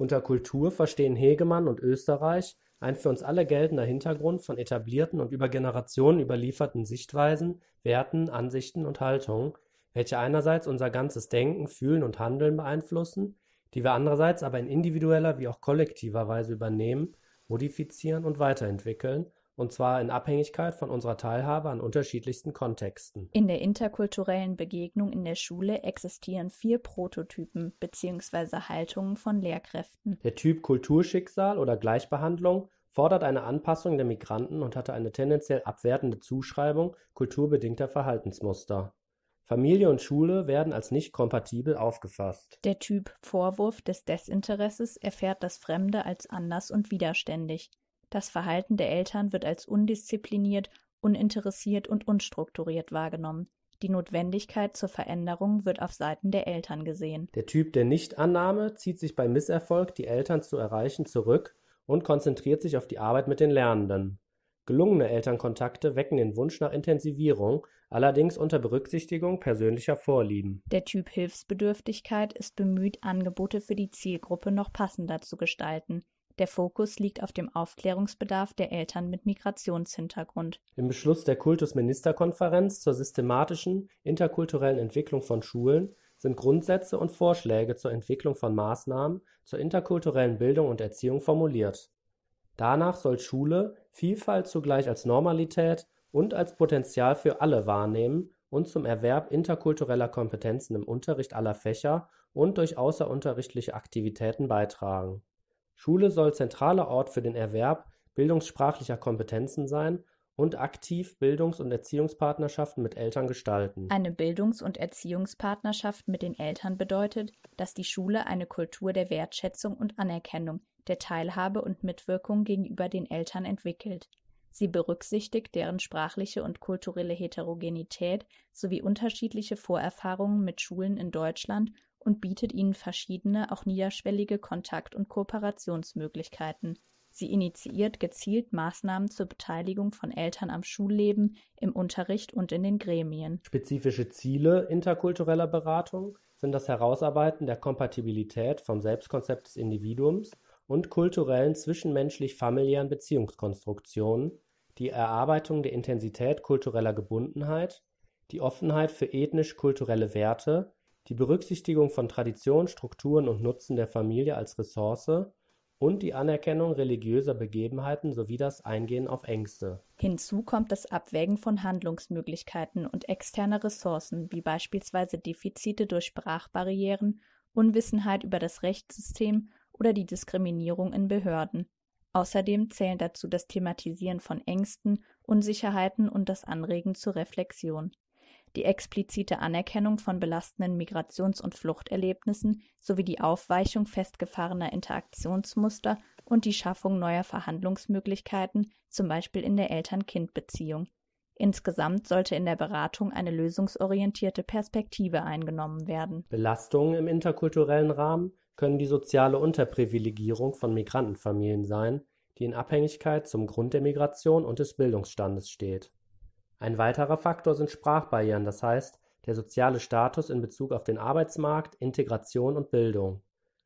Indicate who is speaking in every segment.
Speaker 1: Unter Kultur verstehen Hegemann und Oesterreich ein für uns alle geltender Hintergrund von etablierten und über Generationen überlieferten Sichtweisen, Werten, Ansichten und Haltungen, welche einerseits unser ganzes Denken, Fühlen und Handeln beeinflussen, die wir andererseits aber in individueller wie auch kollektiver Weise übernehmen, modifizieren und weiterentwickeln und zwar in Abhängigkeit von unserer Teilhabe an unterschiedlichsten Kontexten.
Speaker 2: In der interkulturellen Begegnung in der Schule existieren vier Prototypen bzw. Haltungen von Lehrkräften.
Speaker 1: Der Typ Kulturschicksal oder Gleichbehandlung fordert eine Anpassung der Migranten und hatte eine tendenziell abwertende Zuschreibung kulturbedingter Verhaltensmuster. Familie und Schule werden als nicht kompatibel aufgefasst.
Speaker 2: Der Typ Vorwurf des Desinteresses erfährt das Fremde als anders und widerständig. Das Verhalten der Eltern wird als undiszipliniert, uninteressiert und unstrukturiert wahrgenommen. Die Notwendigkeit zur Veränderung wird auf Seiten der Eltern gesehen.
Speaker 1: Der Typ der Nichtannahme zieht sich bei Misserfolg, die Eltern zu erreichen, zurück und konzentriert sich auf die Arbeit mit den Lernenden. Gelungene Elternkontakte wecken den Wunsch nach Intensivierung, allerdings unter Berücksichtigung persönlicher Vorlieben.
Speaker 2: Der Typ Hilfsbedürftigkeit ist bemüht, Angebote für die Zielgruppe noch passender zu gestalten. Der Fokus liegt auf dem Aufklärungsbedarf der Eltern mit Migrationshintergrund.
Speaker 1: Im Beschluss der Kultusministerkonferenz zur systematischen interkulturellen Entwicklung von Schulen sind Grundsätze und Vorschläge zur Entwicklung von Maßnahmen zur interkulturellen Bildung und Erziehung formuliert. Danach soll Schule Vielfalt zugleich als Normalität und als Potenzial für alle wahrnehmen und zum Erwerb interkultureller Kompetenzen im Unterricht aller Fächer und durch außerunterrichtliche Aktivitäten beitragen Schule soll zentraler Ort für den Erwerb bildungssprachlicher Kompetenzen sein und aktiv Bildungs- und Erziehungspartnerschaften mit Eltern gestalten. Eine
Speaker 2: Bildungs- und Erziehungspartnerschaft mit den Eltern bedeutet, dass die Schule eine Kultur der Wertschätzung und Anerkennung, der Teilhabe und Mitwirkung gegenüber den Eltern entwickelt. Sie berücksichtigt deren sprachliche und kulturelle Heterogenität sowie unterschiedliche Vorerfahrungen mit Schulen in Deutschland und bietet ihnen verschiedene, auch niederschwellige Kontakt- und Kooperationsmöglichkeiten. Sie initiiert gezielt Maßnahmen zur Beteiligung von Eltern am Schulleben, im Unterricht und in den Gremien.
Speaker 1: Spezifische Ziele interkultureller Beratung sind das Herausarbeiten der Kompatibilität vom Selbstkonzept des Individuums und kulturellen zwischenmenschlich-familiären Beziehungskonstruktionen, die Erarbeitung der Intensität kultureller Gebundenheit, die Offenheit für ethnisch-kulturelle Werte die Berücksichtigung von Traditionen, Strukturen und Nutzen der Familie als Ressource und die Anerkennung religiöser Begebenheiten sowie das Eingehen auf Ängste.
Speaker 2: Hinzu kommt das Abwägen von Handlungsmöglichkeiten und externer Ressourcen, wie beispielsweise Defizite durch Sprachbarrieren, Unwissenheit über das Rechtssystem oder die Diskriminierung in Behörden. Außerdem zählen dazu das Thematisieren von Ängsten, Unsicherheiten und das Anregen zur Reflexion die explizite Anerkennung von belastenden Migrations- und Fluchterlebnissen sowie die Aufweichung festgefahrener Interaktionsmuster und die Schaffung neuer Verhandlungsmöglichkeiten, zum Beispiel in der Eltern-Kind-Beziehung. Insgesamt sollte in der Beratung eine lösungsorientierte Perspektive eingenommen werden.
Speaker 1: Belastungen im interkulturellen Rahmen können die soziale Unterprivilegierung von Migrantenfamilien sein, die in Abhängigkeit zum Grund der Migration und des Bildungsstandes steht ein weiterer Faktor sind Sprachbarrieren, das heißt der soziale Status in Bezug auf den Arbeitsmarkt, Integration und Bildung.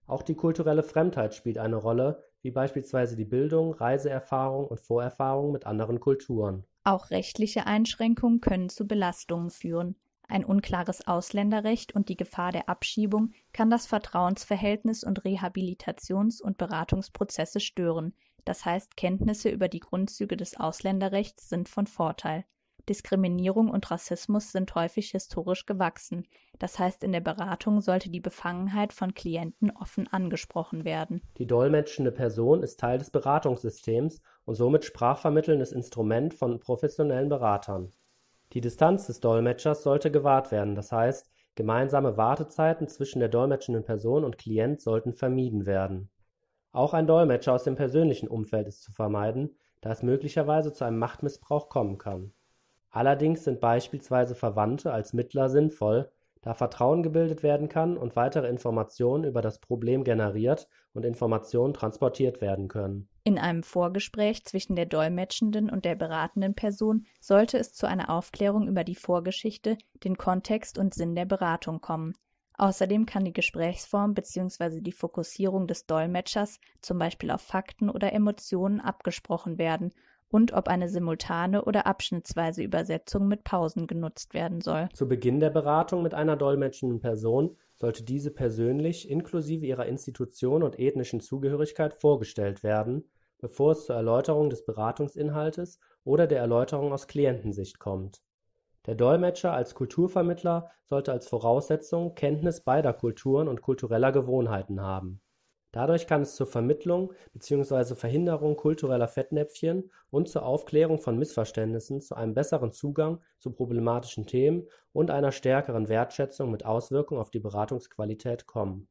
Speaker 1: Auch die kulturelle Fremdheit spielt eine Rolle, wie beispielsweise die Bildung, Reiseerfahrung und Vorerfahrung mit anderen Kulturen.
Speaker 2: Auch rechtliche Einschränkungen können zu Belastungen führen. Ein unklares Ausländerrecht und die Gefahr der Abschiebung kann das Vertrauensverhältnis und Rehabilitations- und Beratungsprozesse stören. Das heißt, Kenntnisse über die Grundzüge des Ausländerrechts sind von Vorteil. Diskriminierung und Rassismus sind häufig historisch gewachsen, das heißt in der Beratung sollte die Befangenheit von Klienten offen angesprochen werden.
Speaker 1: Die dolmetschende Person ist Teil des Beratungssystems und somit sprachvermittelndes Instrument von professionellen Beratern. Die Distanz des Dolmetschers sollte gewahrt werden, das heißt, gemeinsame Wartezeiten zwischen der dolmetschenden Person und Klient sollten vermieden werden. Auch ein Dolmetscher aus dem persönlichen Umfeld ist zu vermeiden, da es möglicherweise zu einem Machtmissbrauch kommen kann Allerdings sind beispielsweise Verwandte als Mittler sinnvoll, da Vertrauen gebildet werden kann und weitere Informationen über das Problem generiert und Informationen transportiert werden können.
Speaker 2: In einem Vorgespräch zwischen der dolmetschenden und der beratenden Person sollte es zu einer Aufklärung über die Vorgeschichte, den Kontext und Sinn der Beratung kommen. Außerdem kann die Gesprächsform bzw. die Fokussierung des Dolmetschers zum Beispiel auf Fakten oder Emotionen abgesprochen werden und ob eine simultane oder abschnittsweise Übersetzung mit Pausen genutzt werden soll.
Speaker 1: Zu Beginn der Beratung mit einer dolmetschenden Person sollte diese persönlich inklusive ihrer Institution und ethnischen Zugehörigkeit vorgestellt werden, bevor es zur Erläuterung des Beratungsinhaltes oder der Erläuterung aus Klientensicht kommt. Der Dolmetscher als Kulturvermittler sollte als Voraussetzung Kenntnis beider Kulturen und kultureller Gewohnheiten haben Dadurch kann es zur Vermittlung bzw. Verhinderung kultureller Fettnäpfchen und zur Aufklärung von Missverständnissen, zu einem besseren Zugang zu problematischen Themen und einer stärkeren Wertschätzung mit Auswirkung auf die Beratungsqualität kommen.